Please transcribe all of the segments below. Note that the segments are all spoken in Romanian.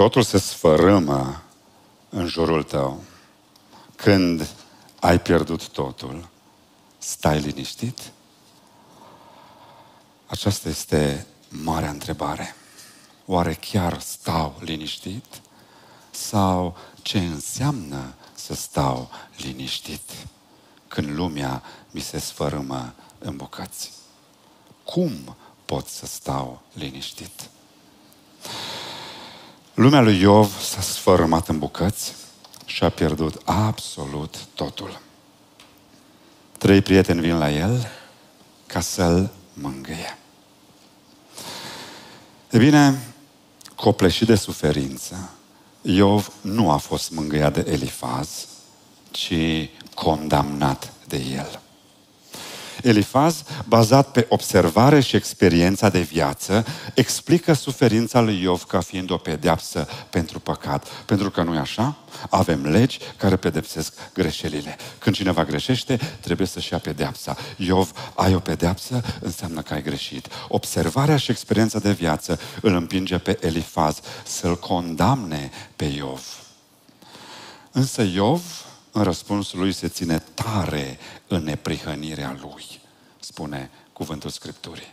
totul se sfărâmă în jurul tău. Când ai pierdut totul, stai liniștit? Aceasta este marea întrebare. Oare chiar stau liniștit? Sau ce înseamnă să stau liniștit când lumea mi se sfărâmă în bucăți? Cum pot să stau liniștit? Lumea lui Iov s-a sfărâmat în bucăți și a pierdut absolut totul. Trei prieteni vin la el ca să-l mângâie. E bine, copleșit de suferință, Iov nu a fost mângâiat de Elifaz, ci condamnat de el. Elifaz, bazat pe observare și experiența de viață, explică suferința lui Iov ca fiind o pedeapsă pentru păcat. Pentru că nu e așa? Avem legi care pedepsesc greșelile. Când cineva greșește, trebuie să-și ia pedeapsa. Iov, ai o pedeapsă? Înseamnă că ai greșit. Observarea și experiența de viață îl împinge pe Elifaz să-l condamne pe Iov. Însă Iov în răspunsul lui se ține tare în neprihănirea lui, spune cuvântul Scripturii.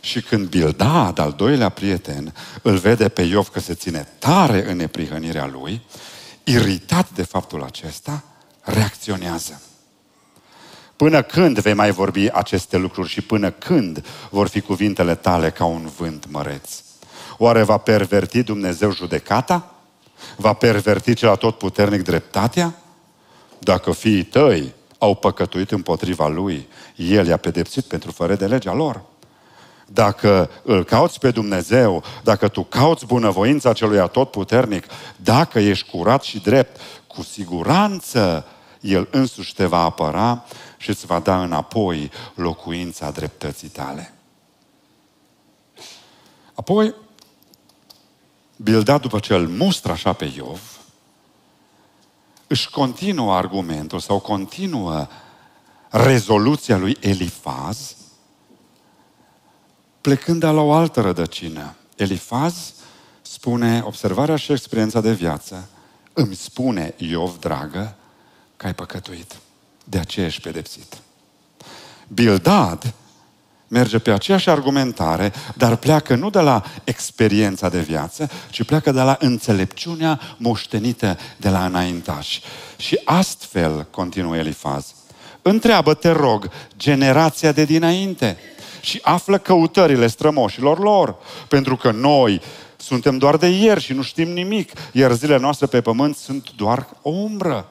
Și când Bildad, al doilea prieten, îl vede pe Iov că se ține tare în neprihănirea lui, iritat de faptul acesta, reacționează. Până când vei mai vorbi aceste lucruri și până când vor fi cuvintele tale ca un vânt măreț? Oare va perverti Dumnezeu judecata? Va perverti cel tot puternic dreptatea? dacă fiii tăi au păcătuit împotriva lui, el i-a pedepsit pentru fără de legea lor. Dacă îl cauți pe Dumnezeu, dacă tu cauți bunăvoința celui atotputernic, dacă ești curat și drept, cu siguranță el însuși te va apăra și îți va da înapoi locuința dreptății tale. Apoi, Bildad după ce îl mustră așa pe Iov, își continuă argumentul sau continuă rezoluția lui Elifaz, plecând de la o altă rădăcină. Elifaz spune, observarea și experiența de viață, îmi spune, Iov, dragă, că ai păcătuit. De aceea ești pedepsit. Bildad merge pe aceeași argumentare, dar pleacă nu de la experiența de viață, ci pleacă de la înțelepciunea moștenită de la înaintași. Și astfel, continuă Elifaz, întreabă, te rog, generația de dinainte și află căutările strămoșilor lor, pentru că noi suntem doar de ieri și nu știm nimic, iar zilele noastre pe pământ sunt doar o umbră.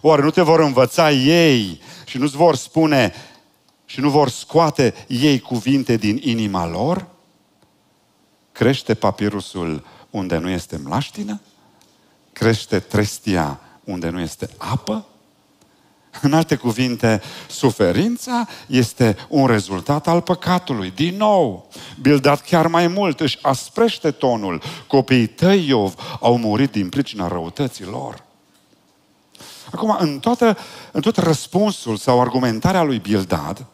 Oare nu te vor învăța ei și nu-ți vor spune și nu vor scoate ei cuvinte din inima lor? Crește papirusul unde nu este mlaștină? Crește trestia unde nu este apă? În alte cuvinte, suferința este un rezultat al păcatului. Din nou, Bildat chiar mai mult își asprește tonul. Copiii tăi, Iov, au murit din pricina răutății lor. Acum, în, toată, în tot răspunsul sau argumentarea lui Bildad,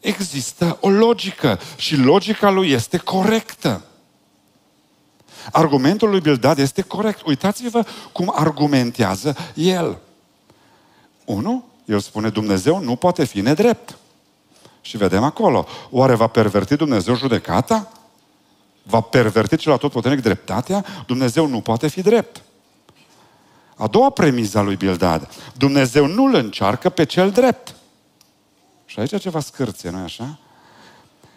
există o logică și logica lui este corectă. Argumentul lui Bildad este corect. Uitați-vă cum argumentează el. Unu, el spune Dumnezeu nu poate fi nedrept. Și vedem acolo. Oare va perverti Dumnezeu judecata? Va perverti cel puternic dreptatea? Dumnezeu nu poate fi drept. A doua premiză a lui Bildad. Dumnezeu nu îl încearcă pe cel drept. Și aici ceva scârție, nu așa?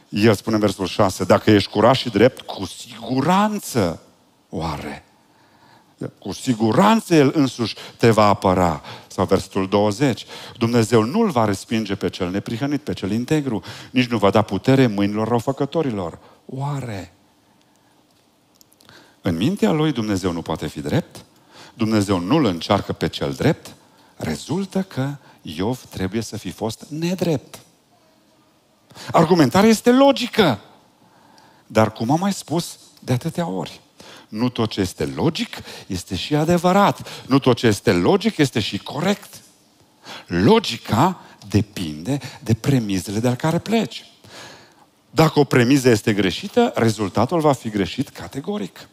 El spune în versul 6, dacă ești curat și drept, cu siguranță oare. Cu siguranță El însuși te va apăra. Sau versetul 20. Dumnezeu nu-l va respinge pe cel neprihănit, pe cel integru. Nici nu va da putere mâinilor răufăcătorilor. Oare? În mintea lui Dumnezeu nu poate fi drept. Dumnezeu nu-l încearcă pe cel drept. Rezultă că Iov trebuie să fi fost nedrept. Argumentarea este logică. Dar cum am mai spus de atâtea ori, nu tot ce este logic este și adevărat. Nu tot ce este logic este și corect. Logica depinde de premizele de la care pleci. Dacă o premiză este greșită, rezultatul va fi greșit categoric.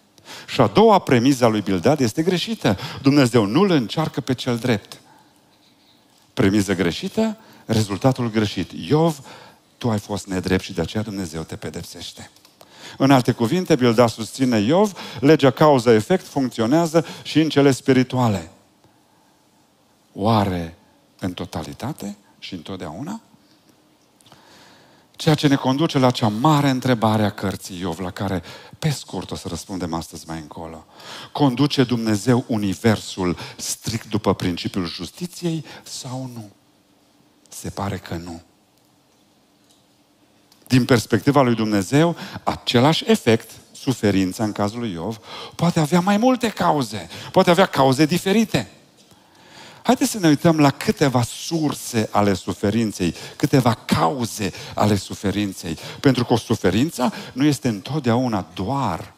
Și a doua premiză a lui Bildad este greșită. Dumnezeu nu îl încearcă pe cel drept. Premiză greșită, rezultatul greșit. Iov, tu ai fost nedrept și de aceea Dumnezeu te pedepsește. În alte cuvinte, Bilda susține Iov, legea cauză-efect funcționează și în cele spirituale. Oare în totalitate și întotdeauna? Ceea ce ne conduce la cea mare întrebare a cărții Iov, la care, pe scurt, o să răspundem astăzi mai încolo. Conduce Dumnezeu Universul strict după principiul justiției sau nu? Se pare că nu. Din perspectiva lui Dumnezeu, același efect, suferința în cazul lui Iov, poate avea mai multe cauze, poate avea cauze diferite. Haideți să ne uităm la câteva surse ale suferinței, câteva cauze ale suferinței. Pentru că o suferință nu este întotdeauna doar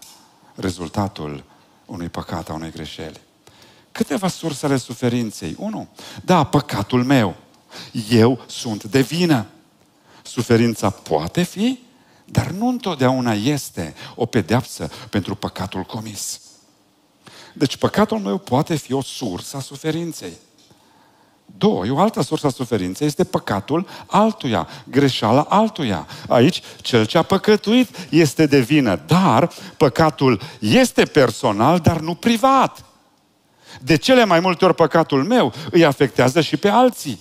rezultatul unui păcat, a unei greșeli. Câteva surse ale suferinței. Unu, da, păcatul meu. Eu sunt de vină. Suferința poate fi, dar nu întotdeauna este o pedeapsă pentru păcatul comis. Deci păcatul meu poate fi o sursă a suferinței. Doi, o altă sursă a suferinței este păcatul altuia, greșeala altuia. Aici, cel ce a păcătuit este de vină, dar păcatul este personal, dar nu privat. De cele mai multe ori păcatul meu îi afectează și pe alții.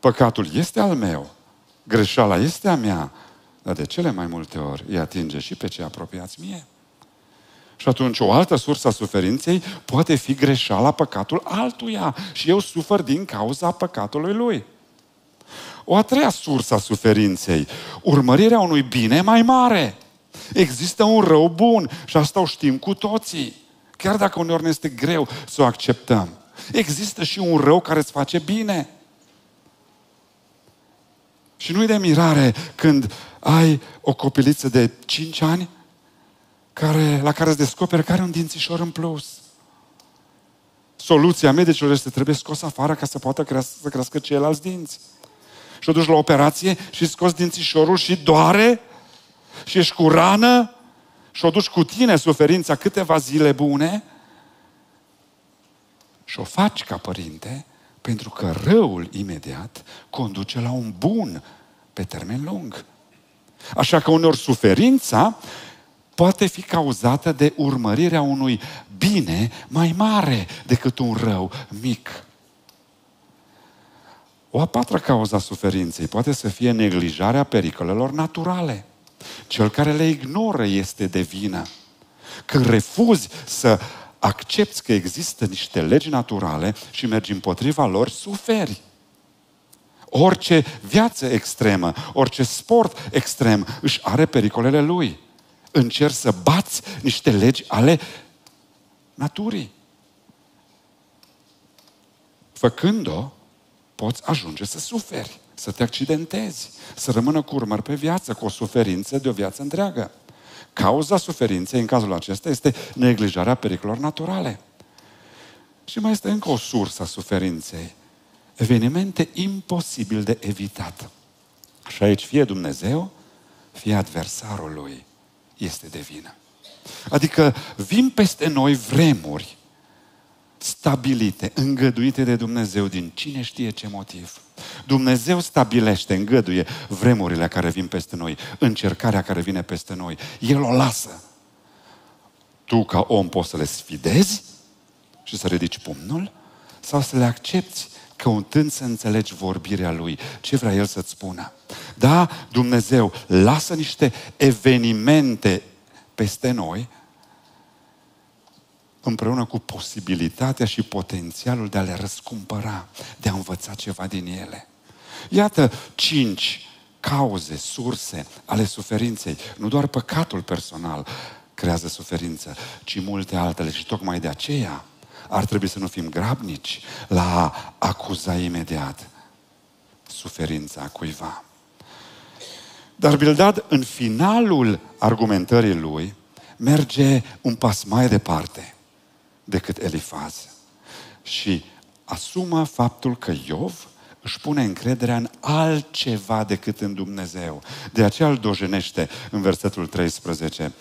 Păcatul este al meu, greșeala este a mea, dar de cele mai multe ori îi atinge și pe cei apropiați mie. Și atunci o altă sursă a suferinței poate fi greșeala păcatul altuia. Și eu sufăr din cauza păcatului lui. O a treia sursă a suferinței, urmărirea unui bine mai mare. Există un rău bun și asta o știm cu toții. Chiar dacă uneori ne este greu să o acceptăm. Există și un rău care îți face bine. Și nu-i de mirare când ai o copiliță de 5 ani care, la care îți descoperi că are un dințișor în plus. Soluția medicilor este trebuie scos afară ca să poată crea, să crească ceilalți dinți. Și o duci la operație și scos dințișorul și doare și ești cu rană și o duci cu tine suferința câteva zile bune și o faci ca părinte pentru că răul imediat conduce la un bun pe termen lung. Așa că uneori suferința poate fi cauzată de urmărirea unui bine mai mare decât un rău mic. O a patra cauza suferinței poate să fie neglijarea pericolelor naturale. Cel care le ignoră este de vină. Când refuzi să accepti că există niște legi naturale și mergi împotriva lor, suferi. Orice viață extremă, orice sport extrem își are pericolele lui încerci să bați niște legi ale naturii. Făcând-o, poți ajunge să suferi, să te accidentezi, să rămână cu urmări pe viață, cu o suferință de o viață întreagă. Cauza suferinței, în cazul acesta, este neglijarea pericolor naturale. Și mai este încă o sursă a suferinței. Evenimente imposibil de evitat. Și aici fie Dumnezeu, fie adversarul lui este de vină. Adică vin peste noi vremuri stabilite, îngăduite de Dumnezeu din cine știe ce motiv. Dumnezeu stabilește, îngăduie vremurile care vin peste noi, încercarea care vine peste noi. El o lasă. Tu, ca om, poți să le sfidezi și să ridici pumnul sau să le accepti căutând să înțelegi vorbirea Lui, ce vrea El să-ți spună. Da, Dumnezeu lasă niște evenimente peste noi, împreună cu posibilitatea și potențialul de a le răscumpăra, de a învăța ceva din ele. Iată cinci cauze, surse ale suferinței. Nu doar păcatul personal creează suferință, ci multe altele. Și tocmai de aceea ar trebui să nu fim grabnici la a acuza imediat suferința cuiva. Dar Bildad, în finalul argumentării lui, merge un pas mai departe decât Elifaz și asumă faptul că Iov își pune încrederea în altceva decât în Dumnezeu. De aceea îl dojenește în versetul 13.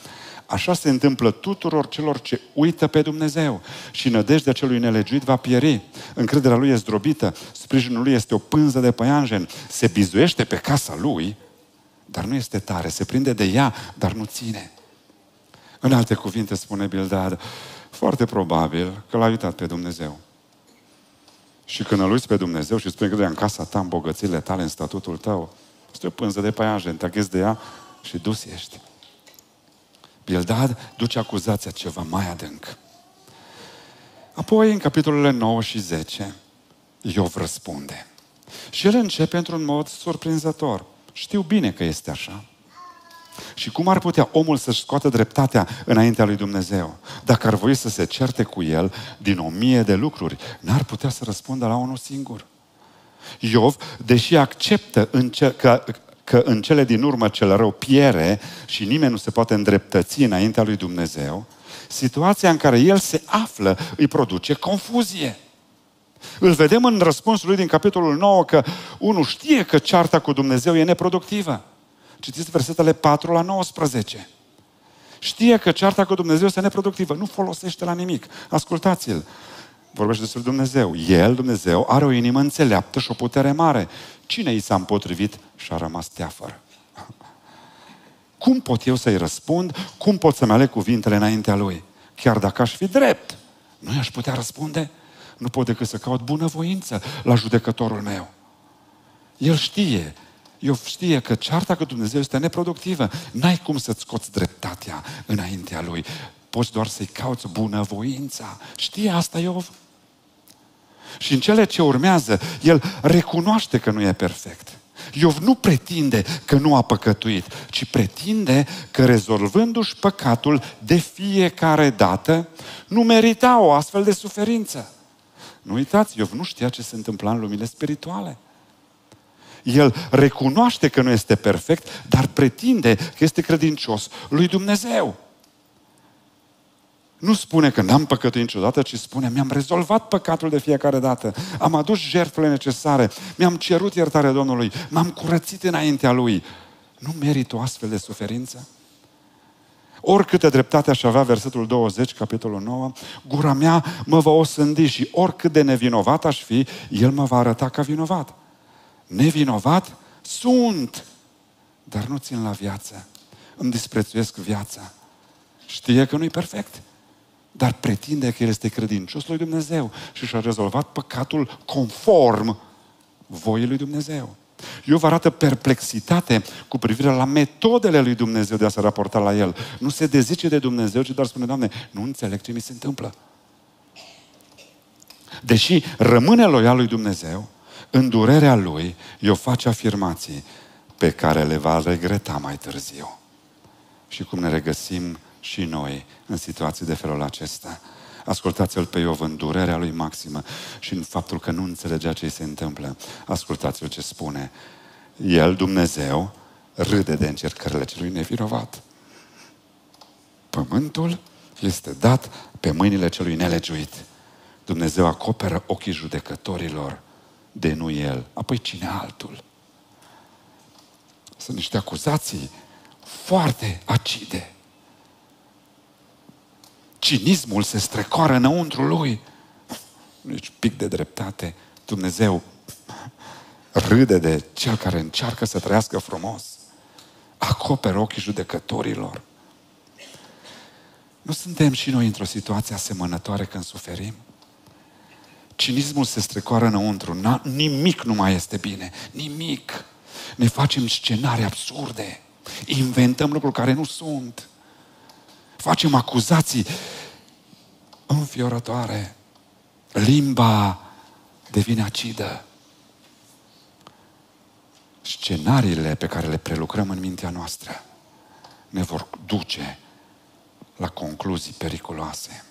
Așa se întâmplă tuturor celor ce uită pe Dumnezeu și nădejdea celui nelegiuit va pieri. Încrederea lui e zdrobită, sprijinul lui este o pânză de păianjen, se bizuiește pe casa lui, dar nu este tare, se prinde de ea, dar nu ține. În alte cuvinte spune Bildad, foarte probabil că l-a uitat pe Dumnezeu. Și când îl uiți pe Dumnezeu și spui că în casa ta, în bogățile tale, în statutul tău, este o pânză de paianjen, te de ea și dus ești. Bildad duce acuzația ceva mai adânc. Apoi, în capitolele 9 și 10, Iov răspunde. Și el începe într-un mod surprinzător. Știu bine că este așa. Și cum ar putea omul să-și scoată dreptatea înaintea lui Dumnezeu? Dacă ar voi să se certe cu el din o mie de lucruri, n-ar putea să răspundă la unul singur. Iov, deși acceptă încer- că că în cele din urmă cel rău piere și nimeni nu se poate îndreptăți înaintea lui Dumnezeu, situația în care el se află îi produce confuzie. Îl vedem în răspunsul lui din capitolul 9 că unul știe că cearta cu Dumnezeu e neproductivă. Citiți versetele 4 la 19. Știe că cearta cu Dumnezeu este neproductivă, nu folosește la nimic. Ascultați-l vorbește despre Dumnezeu. El, Dumnezeu, are o inimă înțeleaptă și o putere mare. Cine i s-a împotrivit și a rămas teafără? Cum pot eu să-i răspund? Cum pot să-mi aleg cuvintele înaintea lui? Chiar dacă aș fi drept, nu i-aș putea răspunde? Nu pot decât să caut bunăvoință la judecătorul meu. El știe, eu știe că cearta cu Dumnezeu este neproductivă. N-ai cum să-ți scoți dreptatea înaintea lui. Poți doar să-i cauți bunăvoința. Știe asta Iov? Și în cele ce urmează, el recunoaște că nu e perfect. Iov nu pretinde că nu a păcătuit, ci pretinde că rezolvându-și păcatul de fiecare dată, nu merita o astfel de suferință. Nu uitați, Iov nu știa ce se întâmpla în lumile spirituale. El recunoaște că nu este perfect, dar pretinde că este credincios lui Dumnezeu. Nu spune că n-am păcătuit niciodată, ci spune mi-am rezolvat păcatul de fiecare dată, am adus jertfele necesare, mi-am cerut iertare Domnului, m-am curățit înaintea Lui. Nu merit o astfel de suferință? Oricâtă dreptate aș avea, versetul 20, capitolul 9, gura mea mă va osândi și oricât de nevinovat aș fi, el mă va arăta ca vinovat. Nevinovat sunt, dar nu țin la viață. Îmi disprețuiesc viața. Știe că nu-i perfect dar pretinde că el este credincios lui Dumnezeu și și-a rezolvat păcatul conform voii lui Dumnezeu. vă arată perplexitate cu privire la metodele lui Dumnezeu de a se raporta la el. Nu se dezice de Dumnezeu, ci doar spune, Doamne, nu înțeleg ce mi se întâmplă. Deși rămâne loial lui Dumnezeu, în durerea lui, eu face afirmații pe care le va regreta mai târziu. Și cum ne regăsim și noi în situații de felul acesta. Ascultați-l pe Iov în durerea lui maximă și în faptul că nu înțelegea ce se întâmplă. Ascultați-l ce spune. El, Dumnezeu, râde de încercările celui nevinovat. Pământul este dat pe mâinile celui nelegiuit. Dumnezeu acoperă ochii judecătorilor de nu el. Apoi cine altul? Sunt niște acuzații foarte acide cinismul se strecoară înăuntru lui. Deci pic de dreptate. Dumnezeu râde de cel care încearcă să trăiască frumos. Acoperă ochii judecătorilor. Nu suntem și noi într-o situație asemănătoare când suferim? Cinismul se strecoară înăuntru. Na, nimic nu mai este bine. Nimic. Ne facem scenarii absurde. Inventăm lucruri care nu sunt. Facem acuzații înfiorătoare. Limba devine acidă. Scenariile pe care le prelucrăm în mintea noastră ne vor duce la concluzii periculoase.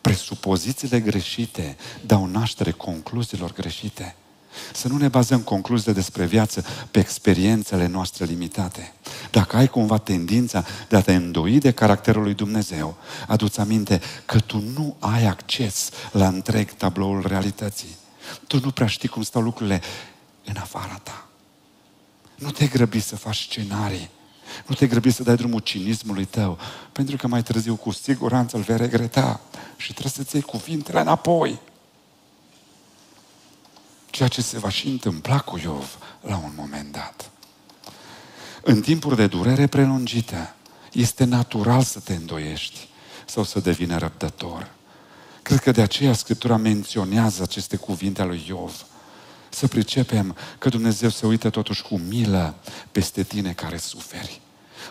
Presupozițiile greșite dau naștere concluziilor greșite. Să nu ne bazăm concluzii despre viață pe experiențele noastre limitate. Dacă ai cumva tendința de a te îndoi de caracterul lui Dumnezeu, adu-ți aminte că tu nu ai acces la întreg tabloul realității. Tu nu prea știi cum stau lucrurile în afara ta. Nu te grăbi să faci scenarii. Nu te grăbi să dai drumul cinismului tău, pentru că mai târziu cu siguranță îl vei regreta și trebuie să-ți iei cuvintele înapoi. Ceea ce se va și întâmpla cu Iov la un moment dat. În timpuri de durere prelungită, este natural să te îndoiești sau să devină răbdător. Cred că de aceea Scriptura menționează aceste cuvinte ale lui Iov. Să pricepem că Dumnezeu se uită totuși cu milă peste tine care suferi.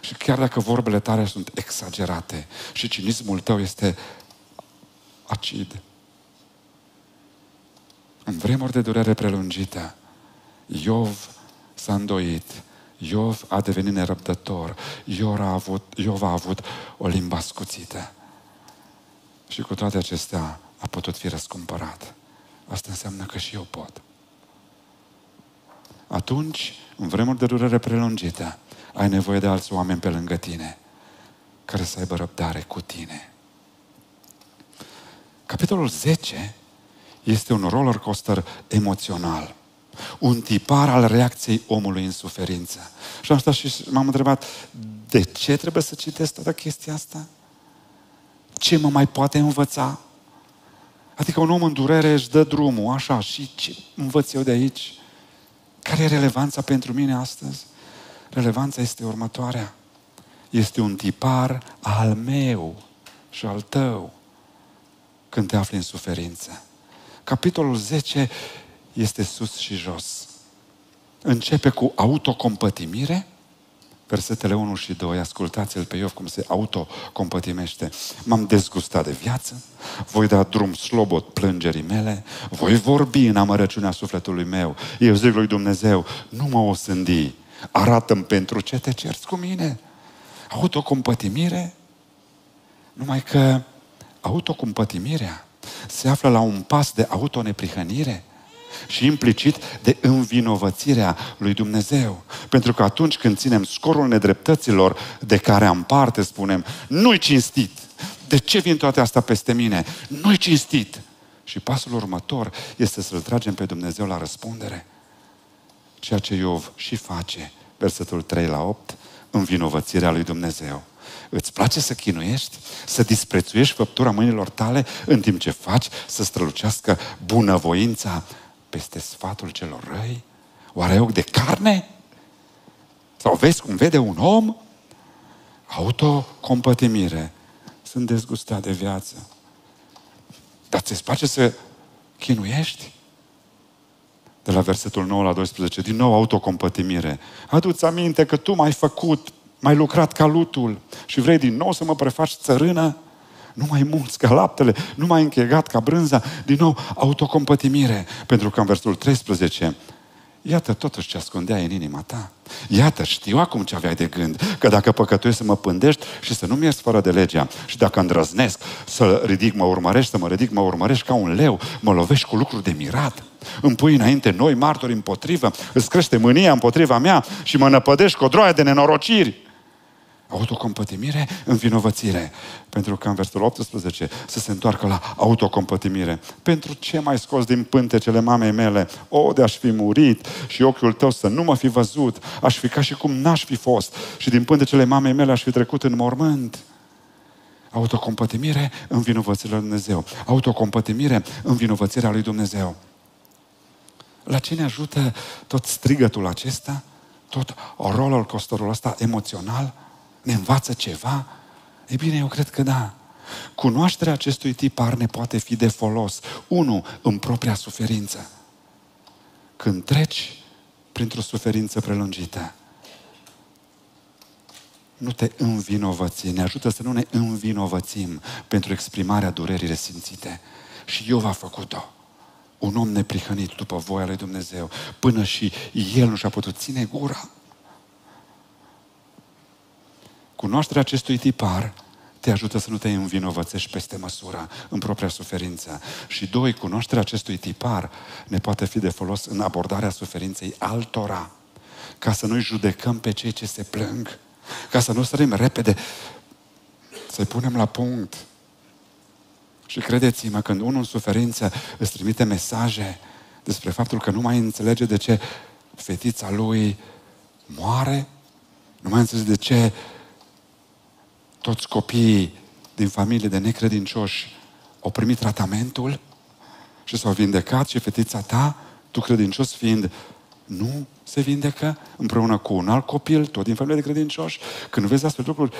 Și chiar dacă vorbele tale sunt exagerate și cinismul tău este acid, vremuri de durere prelungită, Iov s-a îndoit, Iov a devenit nerăbdător, Iov a avut, Iov a avut o limbă scuțită. Și cu toate acestea a putut fi răscumpărat. Asta înseamnă că și eu pot. Atunci, în vremuri de durere prelungită, ai nevoie de alți oameni pe lângă tine care să aibă răbdare cu tine. Capitolul 10 este un roller coaster emoțional. Un tipar al reacției omului în suferință. Și am stat și m-am întrebat, de ce trebuie să citesc toată chestia asta? Ce mă mai poate învăța? Adică un om în durere își dă drumul, așa, și ce învăț eu de aici? Care e relevanța pentru mine astăzi? Relevanța este următoarea. Este un tipar al meu și al tău când te afli în suferință capitolul 10 este sus și jos. Începe cu autocompătimire, versetele 1 și 2, ascultați-l pe Iov cum se autocompătimește. M-am dezgustat de viață, voi da drum slobot plângerii mele, voi vorbi în amărăciunea sufletului meu. Eu zic lui Dumnezeu, nu mă sândi, arată-mi pentru ce te cerți cu mine. Autocompătimire, numai că autocompătimirea se află la un pas de autoneprihănire și implicit de învinovățirea lui Dumnezeu. Pentru că atunci când ținem scorul nedreptăților de care am parte, spunem, nu-i cinstit. De ce vin toate astea peste mine? Nu-i cinstit. Și pasul următor este să-L tragem pe Dumnezeu la răspundere. Ceea ce Iov și face, versetul 3 la 8, învinovățirea lui Dumnezeu. Îți place să chinuiești? Să disprețuiești făptura mâinilor tale în timp ce faci să strălucească bunăvoința peste sfatul celor răi? Oare ochi de carne? Sau vezi cum vede un om? Autocompătimire. Sunt dezgustat de viață. Dar ți-ți place să chinuiești? De la versetul 9 la 12, din nou autocompătimire. Adu-ți aminte că tu m-ai făcut mai lucrat ca lutul și vrei din nou să mă prefaci țărână, nu mai mulți ca laptele, nu mai închegat ca brânza, din nou autocompătimire. Pentru că în versul 13, iată totuși ce ascundea în inima ta. Iată, știu acum ce aveai de gând, că dacă păcătuiesc să mă pândești și să nu-mi ies fără de legea și dacă îndrăznesc să ridic, mă urmărești, să mă ridic, mă urmărești ca un leu, mă lovești cu lucruri de mirat. Îmi pui înainte noi martori împotrivă, îți crește mânia împotriva mea și mă năpădești cu o droaie de nenorociri. Autocompătimire în vinovățire. Pentru că în versetul 18 să se întoarcă la autocompătimire. Pentru ce mai scos din pântecele mamei mele? O, de aș fi murit și ochiul tău să nu mă fi văzut. Aș fi ca și cum n-aș fi fost. Și din pântecele mamei mele aș fi trecut în mormânt. Autocompătimire în vinovățirea lui Dumnezeu. Autocompătimire în vinovățirea lui Dumnezeu. La ce ne ajută tot strigătul acesta? Tot rolul costorul ăsta emoțional? Ne învață ceva? E bine, eu cred că da. Cunoașterea acestui tipar ne poate fi de folos. Unu, în propria suferință. Când treci printr-o suferință prelungită, nu te învinovăți, ne ajută să nu ne învinovățim pentru exprimarea durerii resimțite. Și eu v a făcut-o. Un om neprihănit după voia lui Dumnezeu, până și el nu și-a putut ține gura. Cunoașterea acestui tipar te ajută să nu te învinovățești peste măsură în propria suferință. Și doi, cunoașterea acestui tipar ne poate fi de folos în abordarea suferinței altora, ca să noi judecăm pe cei ce se plâng, ca să nu sărim repede, să-i punem la punct. Și credeți-mă, când unul în suferință îți trimite mesaje despre faptul că nu mai înțelege de ce fetița lui moare, nu mai înțelege de ce toți copiii din familie de necredincioși au primit tratamentul și s-au vindecat și fetița ta, tu credincios fiind, nu se vindecă împreună cu un alt copil, tot din familie de credincioși. Când vezi astfel lucruri,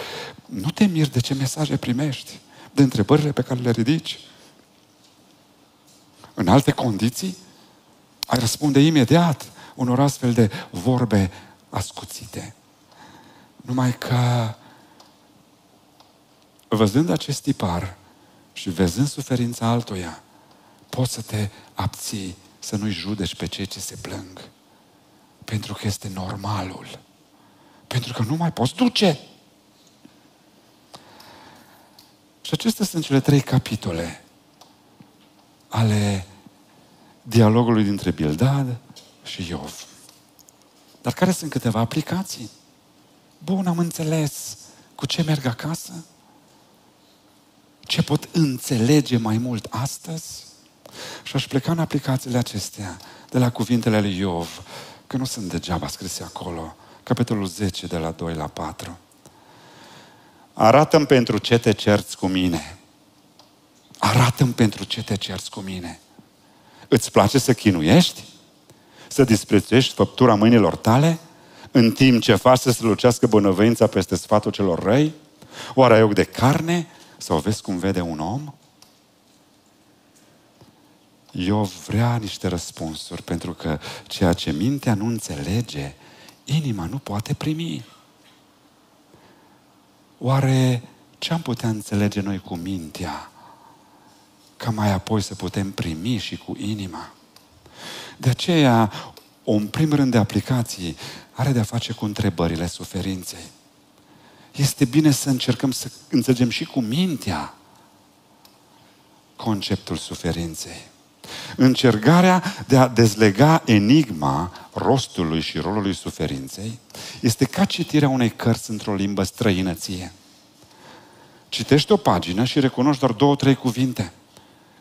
nu te miri de ce mesaje primești, de întrebările pe care le ridici. În alte condiții, ai răspunde imediat unor astfel de vorbe ascuțite. Numai că văzând acest tipar și văzând suferința altuia, poți să te abții, să nu-i judeci pe cei ce se plâng. Pentru că este normalul. Pentru că nu mai poți duce. Și acestea sunt cele trei capitole ale dialogului dintre Bildad și Iov. Dar care sunt câteva aplicații? Bun, am înțeles. Cu ce merg acasă? ce pot înțelege mai mult astăzi? Și aș pleca în aplicațiile acestea de la cuvintele lui Iov, că nu sunt degeaba scrise acolo, capitolul 10 de la 2 la 4. Arată-mi pentru ce te cerți cu mine. Arată-mi pentru ce te cerți cu mine. Îți place să chinuiești? Să disprețuiești făptura mâinilor tale? În timp ce faci să lucească bunăvăința peste sfatul celor răi? Oare ai ochi de carne? Sau vezi cum vede un om? Eu vrea niște răspunsuri, pentru că ceea ce mintea nu înțelege, inima nu poate primi. Oare ce am putea înțelege noi cu mintea, ca mai apoi să putem primi și cu inima? De aceea, un prim rând de aplicații are de-a face cu întrebările suferinței este bine să încercăm să înțelegem și cu mintea conceptul suferinței. Încercarea de a dezlega enigma rostului și rolului suferinței este ca citirea unei cărți într-o limbă străinăție. Citești o pagină și recunoști doar două, trei cuvinte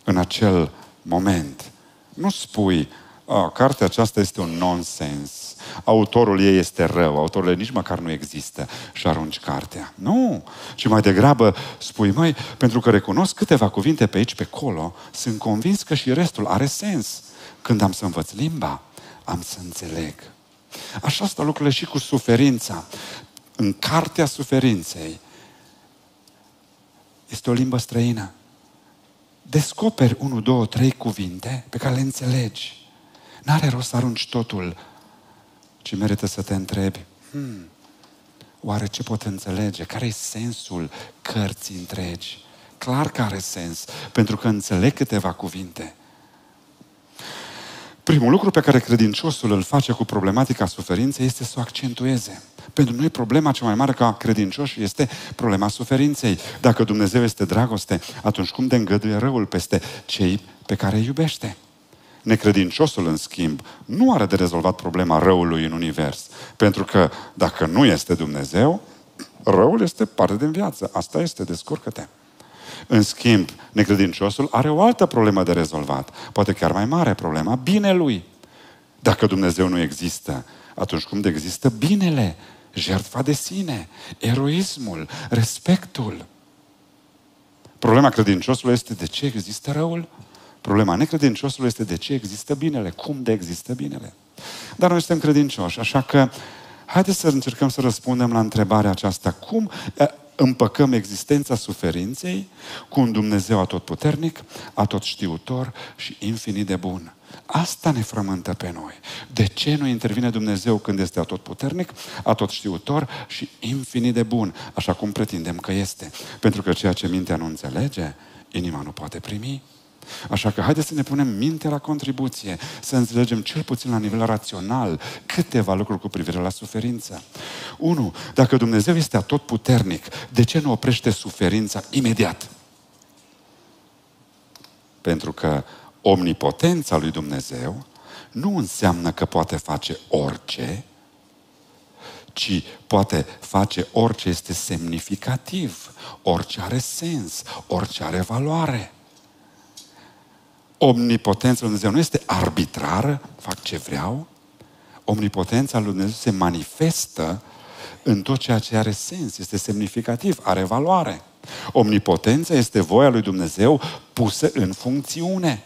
în acel moment. Nu spui, oh, cartea aceasta este un nonsens, autorul ei este rău, autorul ei nici măcar nu există și arunci cartea. Nu! Și mai degrabă spui, mai, pentru că recunosc câteva cuvinte pe aici, pe acolo, sunt convins că și restul are sens. Când am să învăț limba, am să înțeleg. Așa stau lucrurile și cu suferința. În cartea suferinței este o limbă străină. Descoperi unu, două, trei cuvinte pe care le înțelegi. N-are rost să arunci totul ci merită să te întrebi, hmm, oare ce pot înțelege? Care e sensul cărții întregi? Clar care are sens, pentru că înțeleg câteva cuvinte. Primul lucru pe care credinciosul îl face cu problematica suferinței este să o accentueze. Pentru noi problema cea mai mare ca credincioși este problema suferinței. Dacă Dumnezeu este dragoste, atunci cum de îngăduie răul peste cei pe care îi iubește? Necredinciosul, în schimb, nu are de rezolvat problema răului în univers. Pentru că dacă nu este Dumnezeu, răul este parte din viață. Asta este, descurcă-te. În schimb, necredinciosul are o altă problemă de rezolvat. Poate chiar mai mare problema, binelui. Dacă Dumnezeu nu există, atunci cum de există binele? Jertfa de sine, eroismul, respectul. Problema credinciosului este de ce există răul? Problema necredinciosului este de ce există binele, cum de există binele. Dar noi suntem credincioși, așa că haideți să încercăm să răspundem la întrebarea aceasta. Cum împăcăm existența suferinței cu un Dumnezeu atotputernic, atotștiutor și infinit de bun? Asta ne frământă pe noi. De ce nu intervine Dumnezeu când este atotputernic, atotștiutor și infinit de bun, așa cum pretindem că este? Pentru că ceea ce mintea nu înțelege, inima nu poate primi. Așa că haideți să ne punem mintea la contribuție, să înțelegem cel puțin la nivel rațional câteva lucruri cu privire la suferință. 1. Dacă Dumnezeu este atotputernic, de ce nu oprește suferința imediat? Pentru că omnipotența lui Dumnezeu nu înseamnă că poate face orice, ci poate face orice este semnificativ, orice are sens, orice are valoare. Omnipotența lui Dumnezeu nu este arbitrară, fac ce vreau. Omnipotența lui Dumnezeu se manifestă în tot ceea ce are sens, este semnificativ, are valoare. Omnipotența este voia lui Dumnezeu pusă în funcțiune.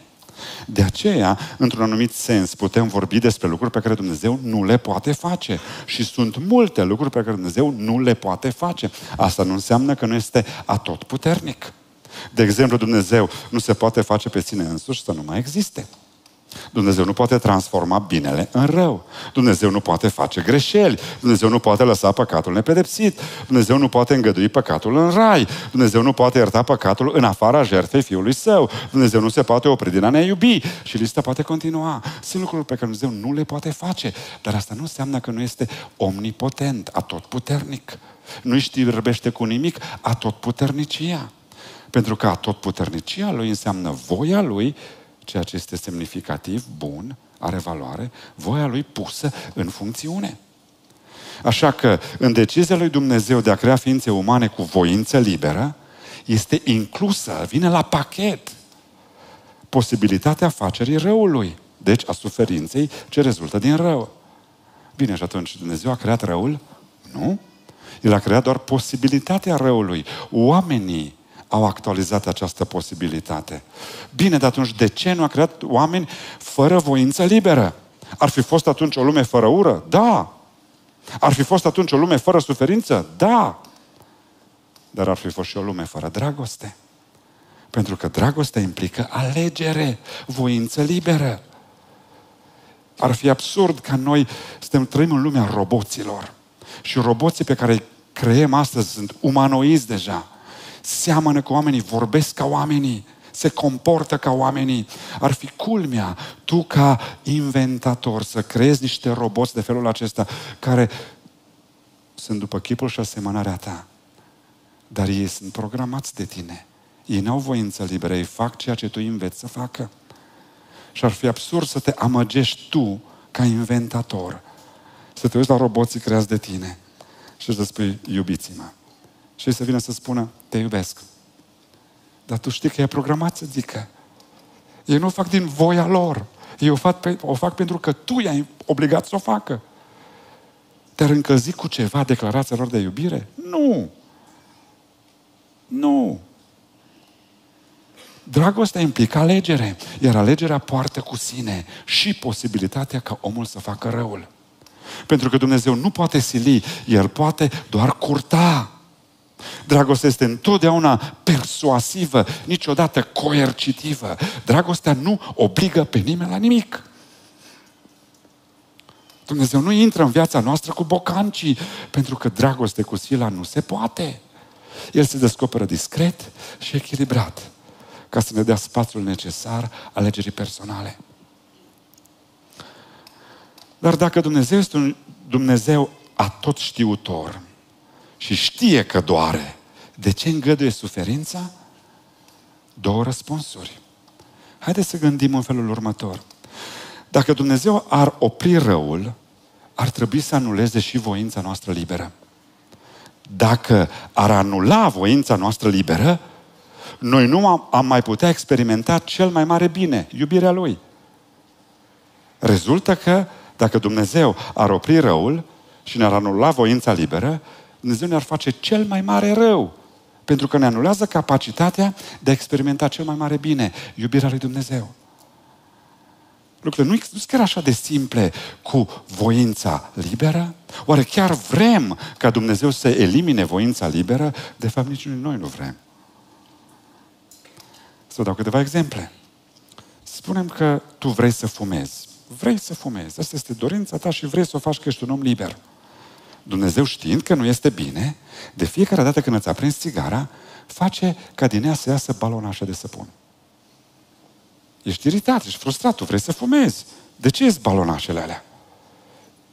De aceea, într-un anumit sens, putem vorbi despre lucruri pe care Dumnezeu nu le poate face. Și sunt multe lucruri pe care Dumnezeu nu le poate face. Asta nu înseamnă că nu este atotputernic. puternic. De exemplu, Dumnezeu nu se poate face pe sine însuși să nu mai existe. Dumnezeu nu poate transforma binele în rău. Dumnezeu nu poate face greșeli. Dumnezeu nu poate lăsa păcatul nepedepsit. Dumnezeu nu poate îngădui păcatul în rai. Dumnezeu nu poate ierta păcatul în afara jertfei Fiului Său. Dumnezeu nu se poate opri din a ne iubi. Și lista poate continua. Sunt lucruri pe care Dumnezeu nu le poate face. Dar asta nu înseamnă că nu este omnipotent, atotputernic. Nu-i știrbește cu nimic atotputernicia. puternicia. Pentru că tot puternicia lui înseamnă voia lui, ceea ce este semnificativ, bun, are valoare, voia lui pusă în funcțiune. Așa că, în decizia lui Dumnezeu de a crea ființe umane cu voință liberă, este inclusă, vine la pachet, posibilitatea facerii răului, deci a suferinței ce rezultă din rău. Bine, și atunci Dumnezeu a creat răul? Nu. El a creat doar posibilitatea răului. Oamenii au actualizat această posibilitate. Bine, dar atunci de ce nu a creat oameni fără voință liberă? Ar fi fost atunci o lume fără ură? Da. Ar fi fost atunci o lume fără suferință? Da. Dar ar fi fost și o lume fără dragoste. Pentru că dragostea implică alegere, voință liberă. Ar fi absurd ca noi să trăim în lumea roboților. Și roboții pe care îi creem astăzi sunt umanoizi deja seamănă cu oamenii, vorbesc ca oamenii, se comportă ca oamenii. Ar fi culmea tu ca inventator să creezi niște roboți de felul acesta care sunt după chipul și asemănarea ta. Dar ei sunt programați de tine. Ei n-au voință liberă, ei fac ceea ce tu înveți să facă. Și ar fi absurd să te amăgești tu ca inventator. Să te uiți la roboții creați de tine și să spui, iubiți-mă. Și să vină să spună, te iubesc. Dar tu știi că e programat să zică. Ei nu o fac din voia lor. Ei o fac, pe, o fac pentru că tu i-ai obligat să o facă. Te-ar încălzi cu ceva declarația lor de iubire? Nu! Nu! Dragostea implică alegere, iar alegerea poartă cu sine și posibilitatea ca omul să facă răul. Pentru că Dumnezeu nu poate sili, El poate doar curta. Dragostea este întotdeauna persuasivă, niciodată coercitivă. Dragostea nu obligă pe nimeni la nimic. Dumnezeu nu intră în viața noastră cu bocancii, pentru că dragoste cu sila nu se poate. El se descoperă discret și echilibrat, ca să ne dea spațiul necesar alegerii personale. Dar dacă Dumnezeu este un Dumnezeu atotștiutor, știutor, și știe că doare. De ce îngăduie suferința? Două răspunsuri. Haideți să gândim în felul următor. Dacă Dumnezeu ar opri răul, ar trebui să anuleze și voința noastră liberă. Dacă ar anula voința noastră liberă, noi nu am, am mai putea experimenta cel mai mare bine, iubirea Lui. Rezultă că dacă Dumnezeu ar opri răul și ne-ar anula voința liberă, Dumnezeu ne-ar face cel mai mare rău. Pentru că ne anulează capacitatea de a experimenta cel mai mare bine, iubirea lui Dumnezeu. Lucrurile nu sunt chiar așa de simple cu voința liberă? Oare chiar vrem ca Dumnezeu să elimine voința liberă? De fapt, nici noi nu vrem. Să dau câteva exemple. Spunem că tu vrei să fumezi. Vrei să fumezi. Asta este dorința ta și vrei să o faci că ești un om liber. Dumnezeu știind că nu este bine, de fiecare dată când îți aprinzi țigara, face ca din ea să iasă balonașa de săpun. Ești iritat, ești frustrat, tu vrei să fumezi. De ce ești balonașele alea?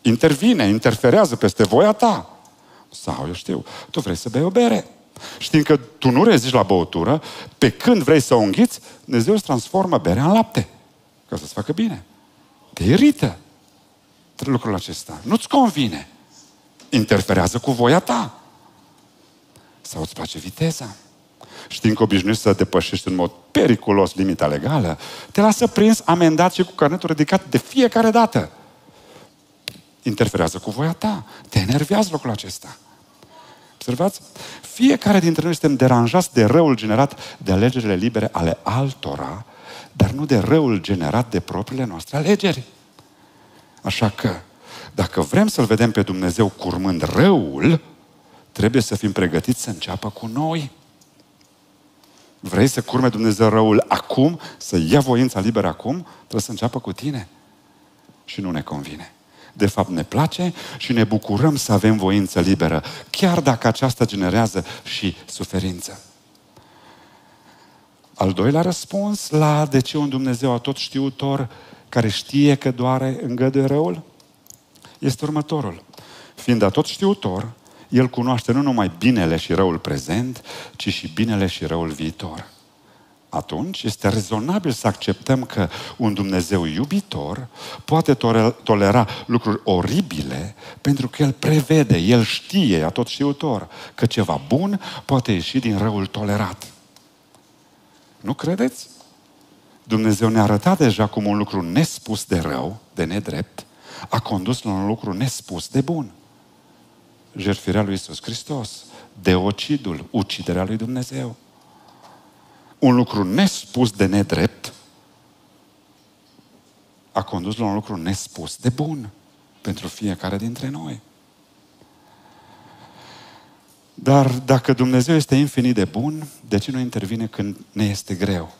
Intervine, interferează peste voia ta. Sau, eu știu, tu vrei să bei o bere. Știind că tu nu rezici la băutură, pe când vrei să o înghiți, Dumnezeu îți transformă berea în lapte. Ca să-ți facă bine. Te irită lucrul acesta. Nu-ți convine interferează cu voia ta. Sau îți place viteza. Știind că obișnuiești să depășești în mod periculos limita legală, te lasă prins, amendat și cu carnetul ridicat de fiecare dată. Interferează cu voia ta. Te enervează locul acesta. Observați? Fiecare dintre noi suntem deranjați de răul generat de alegerile libere ale altora, dar nu de răul generat de propriile noastre alegeri. Așa că dacă vrem să-L vedem pe Dumnezeu curmând răul, trebuie să fim pregătiți să înceapă cu noi. Vrei să curme Dumnezeu răul acum, să ia voința liberă acum, trebuie să înceapă cu tine. Și nu ne convine. De fapt ne place și ne bucurăm să avem voință liberă, chiar dacă aceasta generează și suferință. Al doilea răspuns la de ce un Dumnezeu atot știutor care știe că doare îngăduie răul? este următorul. Fiind atot știutor, el cunoaște nu numai binele și răul prezent, ci și binele și răul viitor. Atunci este rezonabil să acceptăm că un Dumnezeu iubitor poate tolera lucruri oribile pentru că El prevede, El știe, a tot știutor, că ceva bun poate ieși din răul tolerat. Nu credeți? Dumnezeu ne-a arătat deja cum un lucru nespus de rău, de nedrept, a condus la un lucru nespus de bun. Jertfirea lui Isus Hristos, deocidul, uciderea lui Dumnezeu. Un lucru nespus de nedrept a condus la un lucru nespus de bun pentru fiecare dintre noi. Dar dacă Dumnezeu este infinit de bun, de ce nu intervine când ne este greu?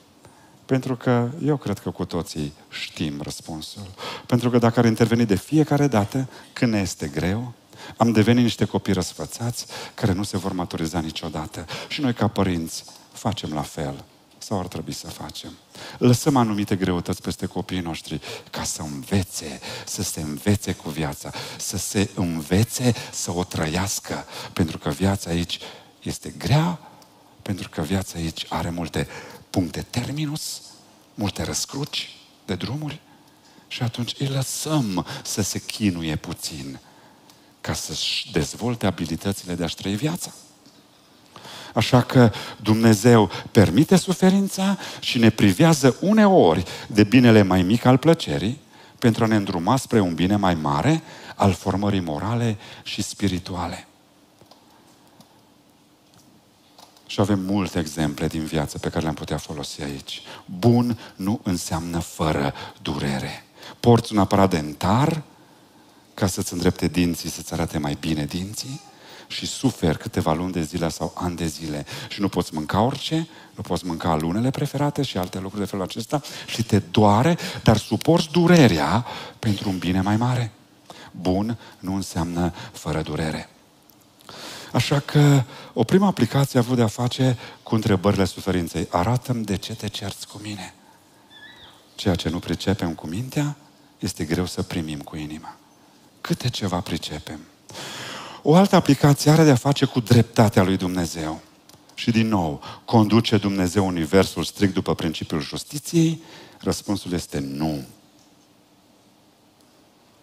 Pentru că eu cred că cu toții știm răspunsul. Pentru că dacă ar interveni de fiecare dată, când ne este greu, am devenit niște copii răsfățați care nu se vor maturiza niciodată. Și noi, ca părinți, facem la fel. Sau ar trebui să facem. Lăsăm anumite greutăți peste copiii noștri ca să învețe, să se învețe cu viața, să se învețe să o trăiască. Pentru că viața aici este grea, pentru că viața aici are multe puncte terminus, multe răscruci de drumuri și atunci îi lăsăm să se chinuie puțin ca să-și dezvolte abilitățile de a-și trăi viața. Așa că Dumnezeu permite suferința și ne privează uneori de binele mai mic al plăcerii pentru a ne îndruma spre un bine mai mare al formării morale și spirituale. Și avem multe exemple din viață pe care le-am putea folosi aici. Bun nu înseamnă fără durere. Porți un aparat dentar ca să-ți îndrepte dinții, să-ți arate mai bine dinții și suferi câteva luni de zile sau ani de zile și nu poți mânca orice, nu poți mânca lunele preferate și alte lucruri de felul acesta și te doare, dar suporți durerea pentru un bine mai mare. Bun nu înseamnă fără durere. Așa că o prima aplicație a avut de-a face cu întrebările suferinței. Arată-mi de ce te cerți cu mine. Ceea ce nu pricepem cu mintea, este greu să primim cu inima. Câte ceva pricepem. O altă aplicație are de-a face cu dreptatea lui Dumnezeu. Și din nou, conduce Dumnezeu Universul strict după principiul justiției? Răspunsul este nu.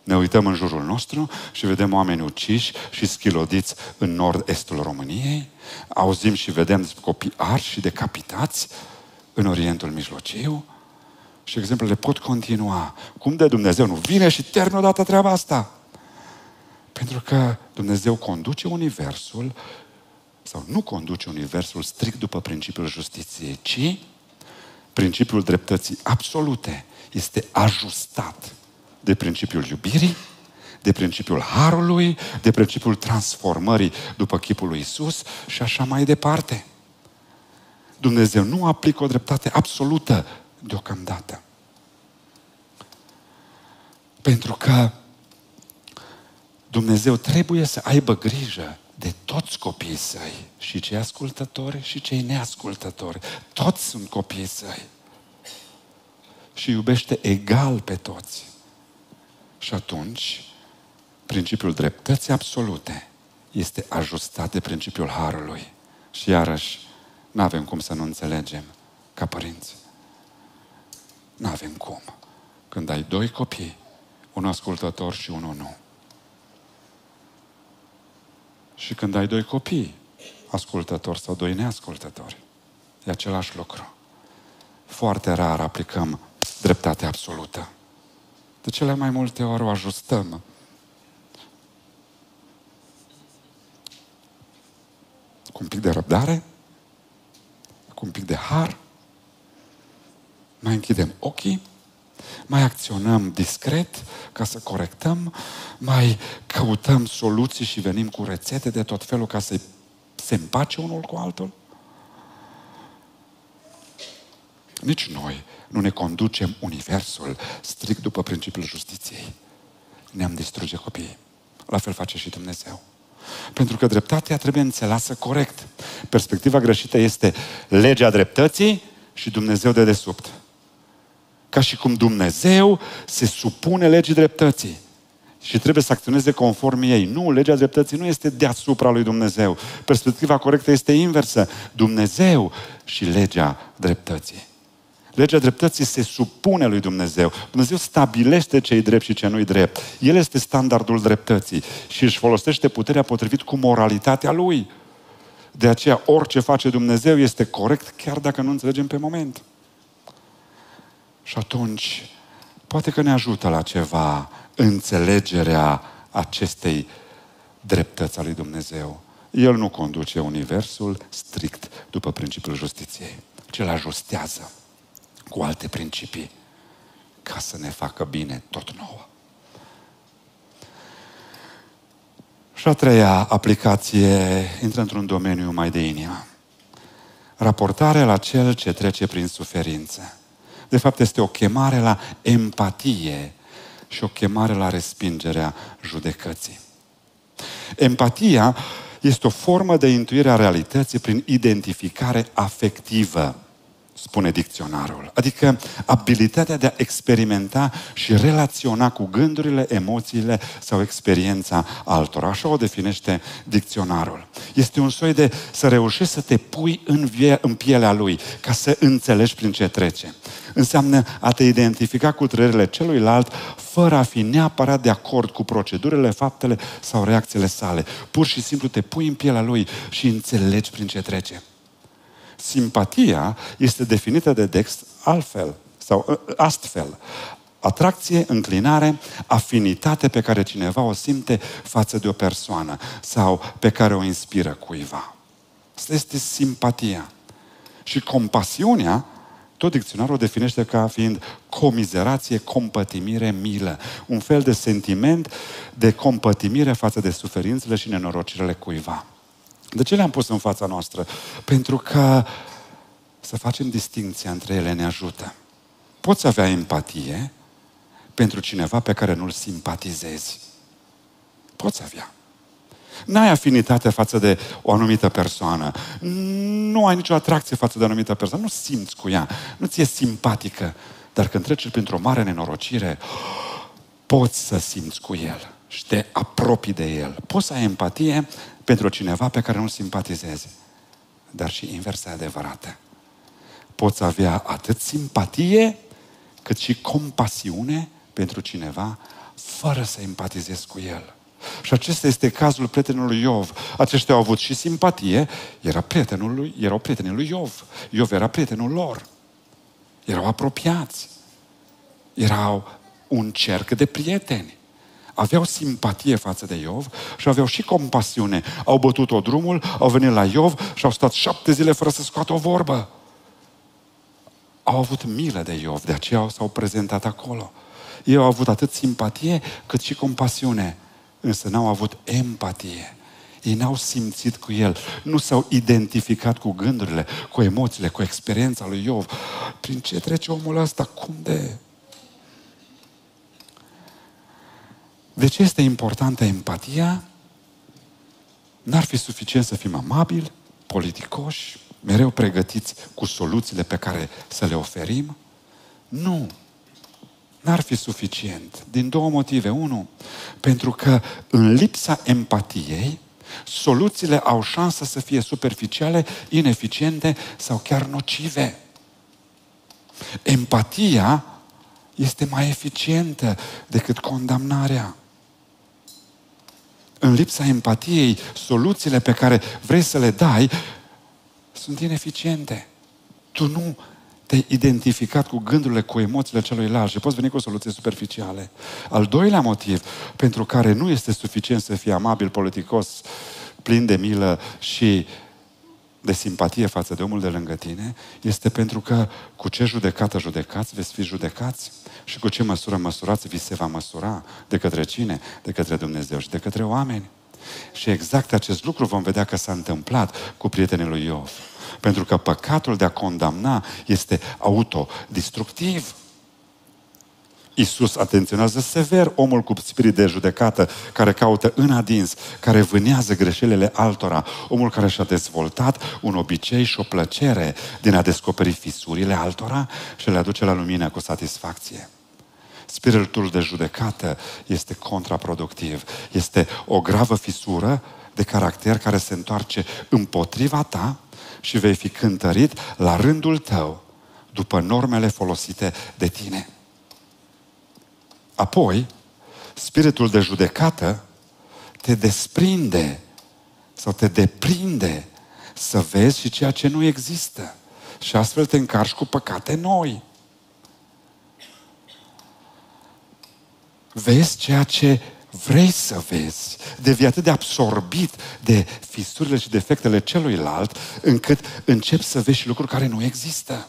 Ne uităm în jurul nostru și vedem oameni uciși și schilodiți în nord-estul României, auzim și vedem copii arși și decapitați în Orientul Mijlociu și exemplele pot continua. Cum de Dumnezeu nu vine și termină odată treaba asta? Pentru că Dumnezeu conduce Universul sau nu conduce Universul strict după principiul justiției, ci principiul dreptății absolute este ajustat de principiul iubirii, de principiul harului, de principiul transformării după chipul lui Isus și așa mai departe. Dumnezeu nu aplică o dreptate absolută deocamdată. Pentru că Dumnezeu trebuie să aibă grijă de toți copiii săi, și cei ascultători și cei neascultători. Toți sunt copiii săi. Și iubește egal pe toți. Și atunci, principiul dreptății absolute este ajustat de principiul harului. Și iarăși, nu avem cum să nu înțelegem ca părinți. Nu avem cum. Când ai doi copii, un ascultător și unul nu. Și când ai doi copii, ascultători sau doi neascultători, e același lucru. Foarte rar aplicăm dreptatea absolută de cele mai multe ori o ajustăm. Cu un pic de răbdare, cu un pic de har, mai închidem ochii, mai acționăm discret ca să corectăm, mai căutăm soluții și venim cu rețete de tot felul ca să se împace unul cu altul. nici noi nu ne conducem universul strict după principiul justiției, ne-am distruge copiii. La fel face și Dumnezeu. Pentru că dreptatea trebuie înțeleasă corect. Perspectiva greșită este legea dreptății și Dumnezeu de desubt. Ca și cum Dumnezeu se supune legii dreptății și trebuie să acționeze conform ei. Nu, legea dreptății nu este deasupra lui Dumnezeu. Perspectiva corectă este inversă. Dumnezeu și legea dreptății. Legea dreptății se supune lui Dumnezeu. Dumnezeu stabilește ce e drept și ce nu e drept. El este standardul dreptății și își folosește puterea potrivit cu moralitatea lui. De aceea, orice face Dumnezeu este corect, chiar dacă nu înțelegem pe moment. Și atunci, poate că ne ajută la ceva înțelegerea acestei dreptăți a lui Dumnezeu. El nu conduce universul strict după principiul justiției, ci îl ajustează cu alte principii ca să ne facă bine tot nouă. Și a treia aplicație intră într-un domeniu mai de inimă. Raportarea la cel ce trece prin suferință. De fapt, este o chemare la empatie și o chemare la respingerea judecății. Empatia este o formă de intuire a realității prin identificare afectivă spune dicționarul. Adică abilitatea de a experimenta și relaționa cu gândurile, emoțiile sau experiența altora. Așa o definește dicționarul. Este un soi de să reușești să te pui în, vie, în pielea lui, ca să înțelegi prin ce trece. Înseamnă a te identifica cu trăirile celuilalt fără a fi neapărat de acord cu procedurile, faptele sau reacțiile sale. Pur și simplu te pui în pielea lui și înțelegi prin ce trece. Simpatia este definită de Dex altfel, sau ă, ă, astfel. Atracție, înclinare, afinitate pe care cineva o simte față de o persoană sau pe care o inspiră cuiva. Asta este simpatia. Și compasiunea, tot dicționarul o definește ca fiind comizerație, compătimire, milă. Un fel de sentiment de compătimire față de suferințele și nenorocirile cuiva. De ce le-am pus în fața noastră? Pentru că să facem distinția între ele ne ajută. Poți avea empatie pentru cineva pe care nu-l simpatizezi. Poți avea. N-ai afinitate față de o anumită persoană. Nu ai nicio atracție față de o anumită persoană. Nu simți cu ea. Nu ți-e simpatică. Dar când treci printr-o mare nenorocire, poți să simți cu el și te apropii de el. Poți să ai empatie pentru cineva pe care nu simpatizezi. Dar și inversa adevărată. Poți avea atât simpatie cât și compasiune pentru cineva fără să empatizezi cu el. Și acesta este cazul prietenului Iov. Aceștia au avut și simpatie, era prietenul lui, erau prietenii lui Iov. Iov era prietenul lor. Erau apropiați. Erau un cerc de prieteni. Aveau simpatie față de Iov și aveau și compasiune. Au bătut-o drumul, au venit la Iov și au stat șapte zile fără să scoată o vorbă. Au avut milă de Iov, de aceea s-au prezentat acolo. Ei au avut atât simpatie cât și compasiune, însă n-au avut empatie. Ei n-au simțit cu el, nu s-au identificat cu gândurile, cu emoțiile, cu experiența lui Iov. Prin ce trece omul ăsta? Cum de De ce este importantă empatia? N-ar fi suficient să fim amabili, politicoși, mereu pregătiți cu soluțiile pe care să le oferim? Nu. N-ar fi suficient. Din două motive. Unu, pentru că în lipsa empatiei, soluțiile au șansa să fie superficiale, ineficiente sau chiar nocive. Empatia este mai eficientă decât condamnarea în lipsa empatiei, soluțiile pe care vrei să le dai sunt ineficiente. Tu nu te-ai identificat cu gândurile, cu emoțiile celuilalt și poți veni cu soluții superficiale. Al doilea motiv pentru care nu este suficient să fii amabil, politicos, plin de milă și uh, de simpatie față de omul de lângă tine este pentru că cu ce judecată judecați, veți fi judecați și cu ce măsură măsurați, vi se va măsura. De către cine? De către Dumnezeu și de către oameni. Și exact acest lucru vom vedea că s-a întâmplat cu prietenii lui Iov. Pentru că păcatul de a condamna este autodistructiv. Iisus atenționează sever omul cu spirit de judecată, care caută în adins, care vânează greșelile altora, omul care și-a dezvoltat un obicei și o plăcere din a descoperi fisurile altora și le aduce la lumină cu satisfacție. Spiritul de judecată este contraproductiv, este o gravă fisură de caracter care se întoarce împotriva ta și vei fi cântărit la rândul tău după normele folosite de tine. Apoi, spiritul de judecată te desprinde sau te deprinde să vezi și ceea ce nu există. Și astfel te încarci cu păcate noi. Vezi ceea ce vrei să vezi. Devii atât de absorbit de fisurile și defectele celuilalt, încât începi să vezi și lucruri care nu există.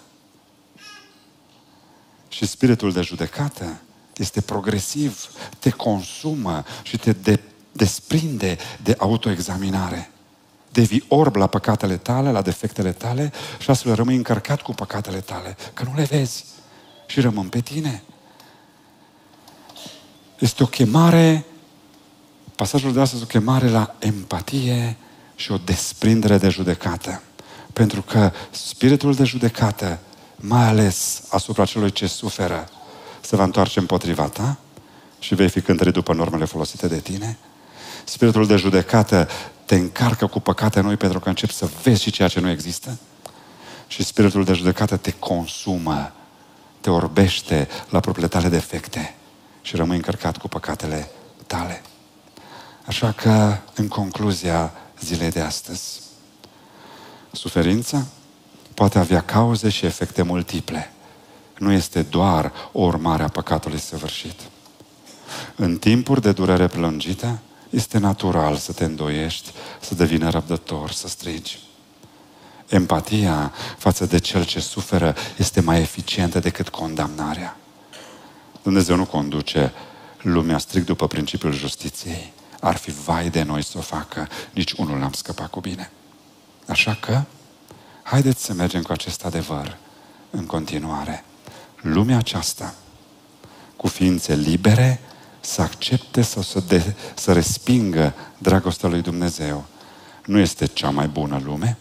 Și spiritul de judecată este progresiv, te consumă și te de, desprinde de autoexaminare. Devii orb la păcatele tale, la defectele tale și astfel rămâi încărcat cu păcatele tale, că nu le vezi și rămân pe tine. Este o chemare, pasajul de astăzi, o chemare la empatie și o desprindere de judecată. Pentru că spiritul de judecată, mai ales asupra celui ce suferă, se va întoarce împotriva ta și vei fi cântărit după normele folosite de tine. Spiritul de judecată te încarcă cu păcate noi pentru că începi să vezi și ceea ce nu există. Și spiritul de judecată te consumă, te orbește la propriile tale defecte și rămâi încărcat cu păcatele tale. Așa că, în concluzia zilei de astăzi, suferința poate avea cauze și efecte multiple – nu este doar o urmare a păcatului săvârșit. În timpuri de durere plângită, este natural să te îndoiești, să devină răbdător, să strigi. Empatia față de cel ce suferă este mai eficientă decât condamnarea. Dumnezeu nu conduce lumea strict după principiul justiției. Ar fi vai de noi să o facă, nici unul n-am scăpat cu bine. Așa că, haideți să mergem cu acest adevăr în continuare lumea aceasta cu ființe libere să accepte sau să, de, să respingă dragostea lui Dumnezeu. Nu este cea mai bună lume,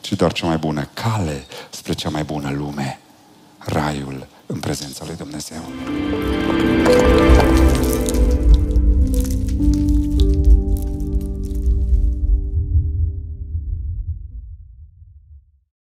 ci doar cea mai bună cale spre cea mai bună lume, raiul în prezența lui Dumnezeu.